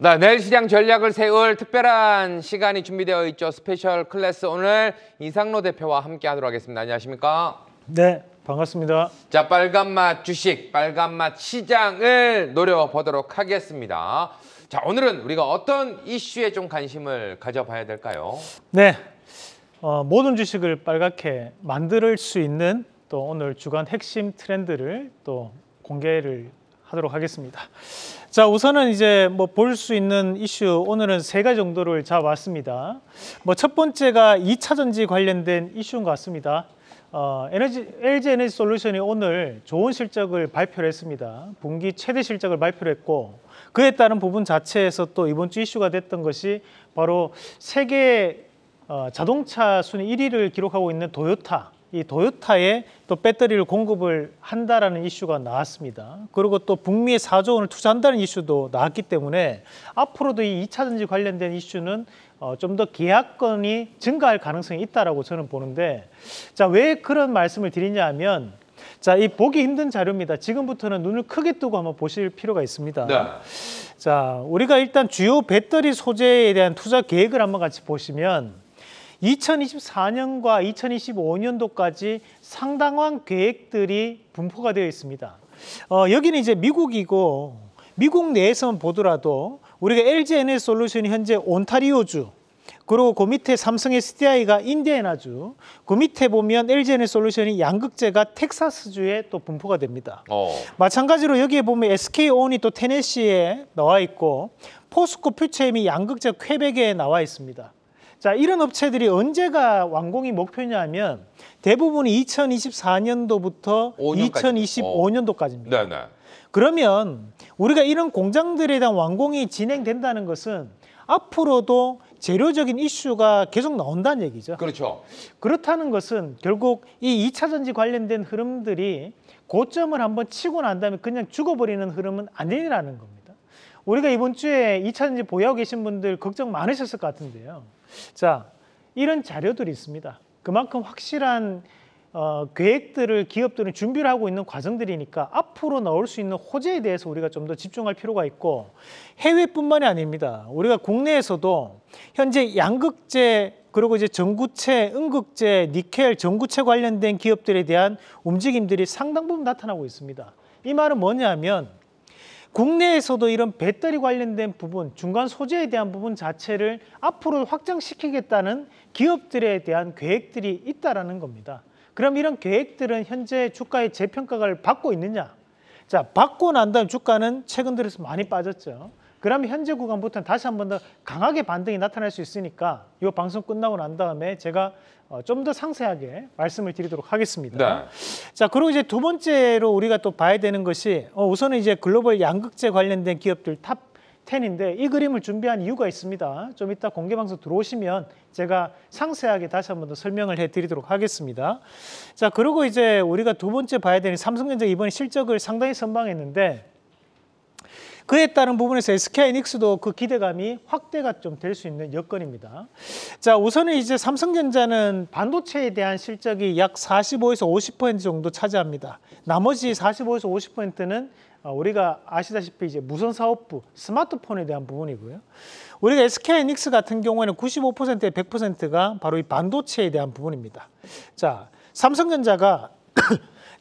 네, 내일 시장 전략을 세울 특별한 시간이 준비되어 있죠. 스페셜 클래스 오늘 이상로 대표와 함께 하도록 하겠습니다. 안녕하십니까? 네, 반갑습니다. 자, 빨간맛 주식, 빨간맛 시장을 노려보도록 하겠습니다. 자, 오늘은 우리가 어떤 이슈에 좀 관심을 가져봐야 될까요? 네, 어, 모든 주식을 빨갛게 만들 수 있는 또 오늘 주간 핵심 트렌드를 또 공개를 하도록 하겠습니다. 자, 우선은 이제 뭐 볼 수 있는 이슈 오늘은 세 가지 정도를 잡았습니다. 뭐 첫 번째가 2차 전지 관련된 이슈인 것 같습니다. 어, 에너지, LG 에너지 솔루션이 오늘 좋은 실적을 발표를 했습니다. 분기 최대 실적을 발표를 했고 그에 따른 부분 자체에서 또 이번 주 이슈가 됐던 것이 바로 세계 어, 자동차 순위 1위를 기록하고 있는 도요타 이 도요타에 또 배터리를 공급을 한다라는 이슈가 나왔습니다. 그리고 또 북미에 4조 원을 투자한다는 이슈도 나왔기 때문에 앞으로도 이 2차전지 관련된 이슈는 어, 좀 더 계약건이 증가할 가능성이 있다라고 저는 보는데 자, 왜 그런 말씀을 드리냐 하면 자, 이 보기 힘든 자료입니다. 지금부터는 눈을 크게 뜨고 한번 보실 필요가 있습니다. 네. 자, 우리가 일단 주요 배터리 소재에 대한 투자 계획을 한번 같이 보시면 2024년과 2025년도까지 상당한 계획들이 분포가 되어 있습니다. 어, 여기는 이제 미국이고 미국 내에서만 보더라도 우리가 LG 에너솔루션 현재 온타리오주 그리고 그 밑에 삼성 SDI가 인디애나주, 그 밑에 보면 LG 에너 솔루션이 양극재가 텍사스주에 또 분포가 됩니다. 어. 마찬가지로 여기에 보면 SK 온이 또 테네시에 나와 있고 포스코 퓨처엠이 양극재 퀘벡에 나와 있습니다. 자, 이런 업체들이 언제가 완공이 목표냐면 대부분 이 2024년도부터 5년까지도. 2025년도까지입니다. 어. 네 그러면 우리가 이런 공장들에 대한 완공이 진행된다는 것은 앞으로도 재료적인 이슈가 계속 나온다는 얘기죠. 그렇죠. 그렇다는 것은 결국 이이차 전지 관련된 흐름들이 고점을 한번 치고 난 다음에 그냥 죽어버리는 흐름은 아니라는 겁니다. 우리가 이번 주에 이차 전지 보유하고 계신 분들 걱정 많으셨을 것 같은데요. 자, 이런 자료들이 있습니다. 그만큼 확실한 어, 계획들을 기업들은 준비를 하고 있는 과정들이니까 앞으로 나올 수 있는 호재에 대해서 우리가 좀 더 집중할 필요가 있고 해외뿐만이 아닙니다. 우리가 국내에서도 현재 양극재 그리고 이제 전구체, 응극재 니켈, 전구체 관련된 기업들에 대한 움직임들이 상당 부분 나타나고 있습니다. 이 말은 뭐냐면 국내에서도 이런 배터리 관련된 부분, 중간 소재에 대한 부분 자체를 앞으로 확장시키겠다는 기업들에 대한 계획들이 있다라는 겁니다. 그럼 이런 계획들은 현재 주가의 재평가를 받고 있느냐? 자, 받고 난 다음 주가는 최근 들어서 많이 빠졌죠. 그러면 현재 구간부터는 다시 한 번 더 강하게 반등이 나타날 수 있으니까 이 방송 끝나고 난 다음에 제가 어, 좀더 상세하게 말씀을 드리도록 하겠습니다. 네. 자, 그리고 이제 두 번째로 우리가 또 봐야 되는 것이 어, 우선은 이제 글로벌 양극재 관련된 기업들 탑 10인데 이 그림을 준비한 이유가 있습니다. 좀 이따 공개 방송 들어오시면 제가 상세하게 다시 한 번 더 설명을 해드리도록 하겠습니다. 자, 그리고 이제 우리가 두 번째 봐야 되는 삼성전자 이번에 실적을 상당히 선방했는데 그에 따른 부분에서 SK 이닉스도 그 기대감이 확대가 좀 될 수 있는 여건입니다. 자, 우선은 이제 삼성전자는 반도체에 대한 실적이 약 45에서 50% 정도 차지합니다. 나머지 45에서 50%는 어, 우리가 아시다시피 이제 무선 사업부 스마트폰에 대한 부분이고요. 우리가 SK 이닉스 같은 경우에는 9 5에 100%가 바로 이 반도체에 대한 부분입니다. 자, 삼성전자가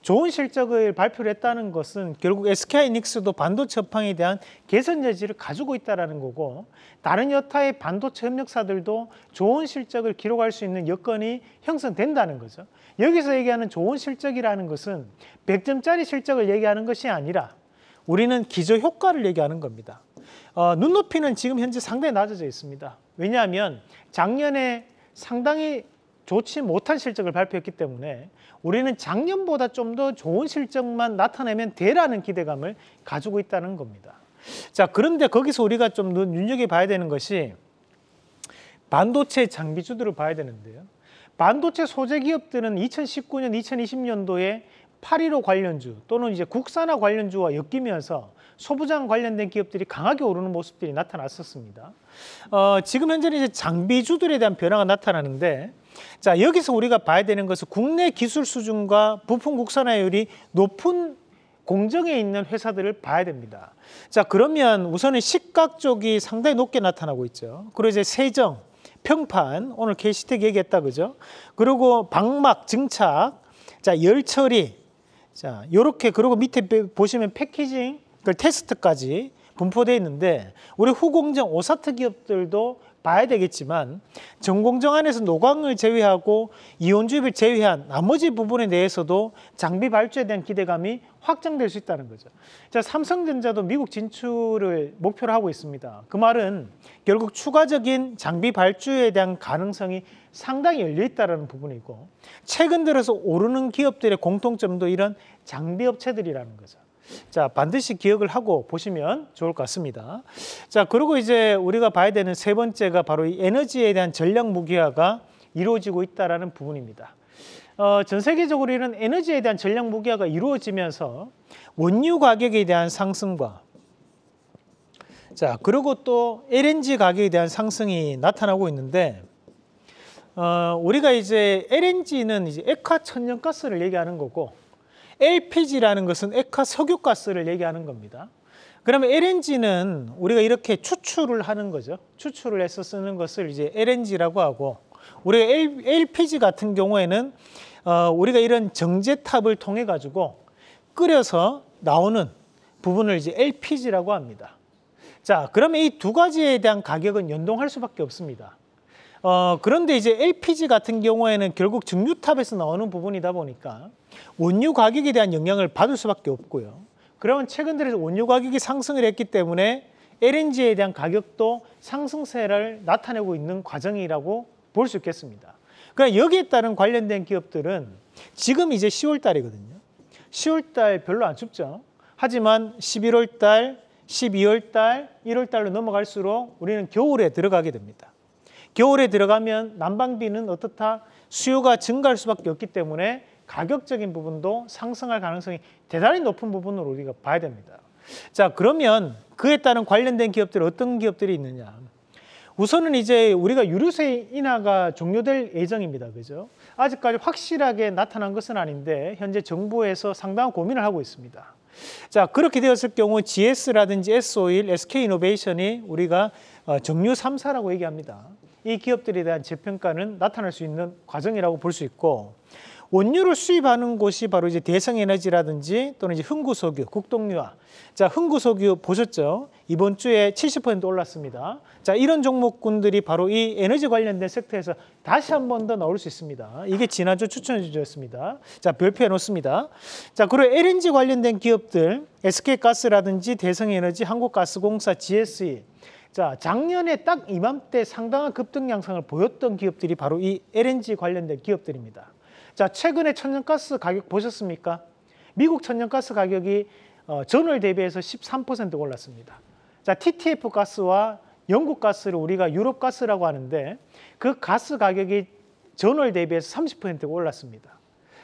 좋은 실적을 발표를 했다는 것은 결국 SK이닉스도 반도체 업황에 대한 개선 여지를 가지고 있다는 거고 다른 여타의 반도체 협력사들도 좋은 실적을 기록할 수 있는 여건이 형성된다는 거죠. 여기서 얘기하는 좋은 실적이라는 것은 100점짜리 실적을 얘기하는 것이 아니라 우리는 기저 효과를 얘기하는 겁니다. 어, 눈높이는 지금 현재 상당히 낮아져 있습니다. 왜냐하면 작년에 상당히 좋지 못한 실적을 발표했기 때문에 우리는 작년보다 좀 더 좋은 실적만 나타내면 되라는 기대감을 가지고 있다는 겁니다. 자, 그런데 거기서 우리가 좀 눈여겨봐야 되는 것이 반도체 장비주들을 봐야 되는데요. 반도체 소재 기업들은 2019년, 2020년도에 8.15 관련주 또는 이제 국산화 관련주와 엮이면서 소부장 관련된 기업들이 강하게 오르는 모습들이 나타났었습니다. 어, 지금 현재는 이제 장비주들에 대한 변화가 나타나는데 자, 여기서 우리가 봐야 되는 것은 국내 기술 수준과 부품 국산화율이 높은 공정에 있는 회사들을 봐야 됩니다. 자, 그러면 우선은 시각 쪽이 상당히 높게 나타나고 있죠. 그리고 이제 세정, 평판, 오늘 게시텍 얘기했다 그죠? 그리고 방막, 증착, 자, 열 처리, 자, 요렇게 그리고 밑에 보시면 패키징, 그 테스트까지 분포돼 있는데 우리 후공정 오사트 기업들도 봐야 되겠지만 전공정안에서 노광을 제외하고 이온주입을 제외한 나머지 부분에 대해서도 장비 발주에 대한 기대감이 확장될 수 있다는 거죠. 자, 삼성전자도 미국 진출을 목표로 하고 있습니다. 그 말은 결국 추가적인 장비 발주에 대한 가능성이 상당히 열려 있다는 부분이고 최근 들어서 오르는 기업들의 공통점도 이런 장비 업체들이라는 거죠. 자, 반드시 기억을 하고 보시면 좋을 것 같습니다. 자, 그리고 이제 우리가 봐야 되는 세 번째가 바로 이 에너지에 대한 전략 무기화가 이루어지고 있다는 부분입니다. 어, 전 세계적으로 이런 에너지에 대한 전략 무기화가 이루어지면서 원유 가격에 대한 상승과 자, 그리고 또 LNG 가격에 대한 상승이 나타나고 있는데 어, 우리가 이제 LNG는 이제 액화 천연가스를 얘기하는 거고 LPG라는 것은 액화 석유가스를 얘기하는 겁니다. 그러면 LNG는 우리가 이렇게 추출을 하는 거죠. 추출을 해서 쓰는 것을 이제 LNG라고 하고 우리가 LPG 같은 경우에는 어, 우리가 이런 정제탑을 통해 가지고 끓여서 나오는 부분을 이제 LPG라고 합니다. 자, 그러면 이 두 가지에 대한 가격은 연동할 수밖에 없습니다. 어, 그런데 이제 LPG 같은 경우에는 결국 증류탑에서 나오는 부분이다 보니까 원유 가격에 대한 영향을 받을 수밖에 없고요. 그러면 최근 들어서 원유 가격이 상승을 했기 때문에 LNG에 대한 가격도 상승세를 나타내고 있는 과정이라고 볼 수 있겠습니다. 그러니까 여기에 따른 관련된 기업들은 지금 이제 10월 달이거든요. 10월 달 별로 안 춥죠. 하지만 11월 달, 12월 달, 1월 달로 넘어갈수록 우리는 겨울에 들어가게 됩니다. 겨울에 들어가면 난방비는 어떻다? 수요가 증가할 수밖에 없기 때문에 가격적인 부분도 상승할 가능성이 대단히 높은 부분으로 우리가 봐야 됩니다. 자 그러면 그에 따른 관련된 기업들 어떤 기업들이 있느냐? 우선은 이제 우리가 유류세 인하가 종료될 예정입니다. 그죠? 아직까지 확실하게 나타난 것은 아닌데 현재 정부에서 상당한 고민을 하고 있습니다. 자 그렇게 되었을 경우 GS라든지 S 오일, SK 이노베이션이 우리가 어, 정류 3사라고 얘기합니다. 이 기업들에 대한 재평가는 나타날 수 있는 과정이라고 볼 수 있고 원유를 수입하는 곳이 바로 이제 대성에너지라든지 또는 이제 흥구석유, 국동유화. 자, 흥구석유 보셨죠? 이번 주에 70% 올랐습니다. 자, 이런 종목군들이 바로 이 에너지 관련된 섹터에서 다시 한 번 더 나올 수 있습니다. 이게 지난주 추천해 주셨습니다. 자, 별표해 놓습니다. 자, 그리고 LNG 관련된 기업들, SK가스라든지 대성에너지, 한국가스공사, GSE 자, 작년에 딱 이맘때 상당한 급등 양상을 보였던 기업들이 바로 이 LNG 관련된 기업들입니다. 자, 최근에 천연가스 가격 보셨습니까? 미국 천연가스 가격이 어, 전월 대비해서 13% 올랐습니다. 자, TTF 가스와 영국 가스를 우리가 유럽 가스라고 하는데 그 가스 가격이 전월 대비해서 30% 올랐습니다.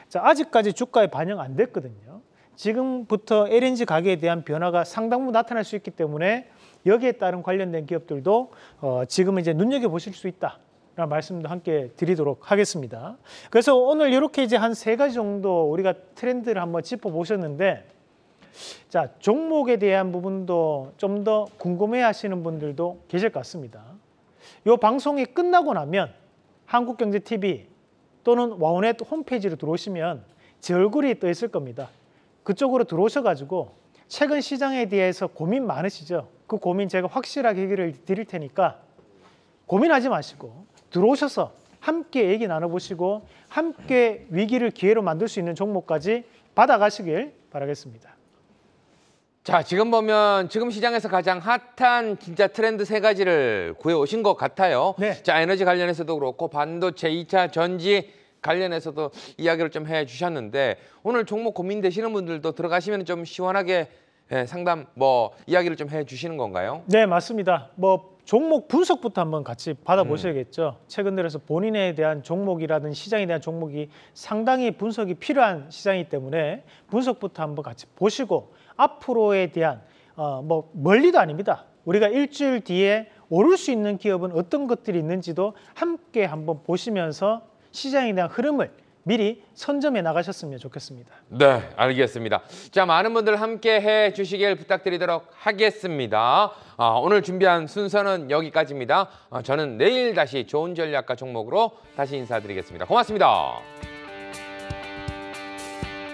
자, 아직까지 주가에 반영 안 됐거든요. 지금부터 LNG 가격에 대한 변화가 상당부 나타날 수 있기 때문에 여기에 따른 관련된 기업들도 어, 지금 이제 눈여겨 보실 수 있다. 라는 말씀도 함께 드리도록 하겠습니다. 그래서 오늘 이렇게 이제 한 세 가지 정도 우리가 트렌드를 한번 짚어 보셨는데 자, 종목에 대한 부분도 좀 더 궁금해 하시는 분들도 계실 것 같습니다. 이 방송이 끝나고 나면 한국경제TV 또는 와우넷 홈페이지로 들어오시면 제 얼굴이 떠 있을 겁니다. 그쪽으로 들어오셔가지고 최근 시장에 대해서 고민 많으시죠? 그 고민 제가 확실하게 해결을 드릴 테니까 고민하지 마시고 들어오셔서 함께 얘기 나눠보시고 함께 위기를 기회로 만들 수 있는 종목까지 받아가시길 바라겠습니다. 자, 지금 보면 지금 시장에서 가장 핫한 진짜 트렌드 세 가지를 구해오신 것 같아요. 네. 자, 에너지 관련해서도 그렇고 반도체, 2차 전지 관련해서도 이야기를 좀 해주셨는데 오늘 종목 고민되시는 분들도 들어가시면 좀 시원하게 예, 상담 뭐 이야기를 좀 해주시는 건가요? 네 맞습니다. 뭐 종목 분석부터 한번 같이 받아보셔야겠죠. 음. 최근 들어서 본인에 대한 종목이라든 시장에 대한 종목이 상당히 분석이 필요한 시장이기 때문에 분석부터 한번 같이 보시고 앞으로에 대한 어, 뭐 멀리도 아닙니다. 우리가 일주일 뒤에 오를 수 있는 기업은 어떤 것들이 있는지도 함께 한번 보시면서 시장에 대한 흐름을 미리 선점해 나가셨으면 좋겠습니다. 네, 알겠습니다. 자, 많은 분들 함께 해 주시길 부탁드리도록 하겠습니다. 아, 오늘 준비한 순서는 여기까지입니다. 아, 저는 내일 다시 좋은 전략과 종목으로 다시 인사드리겠습니다. 고맙습니다.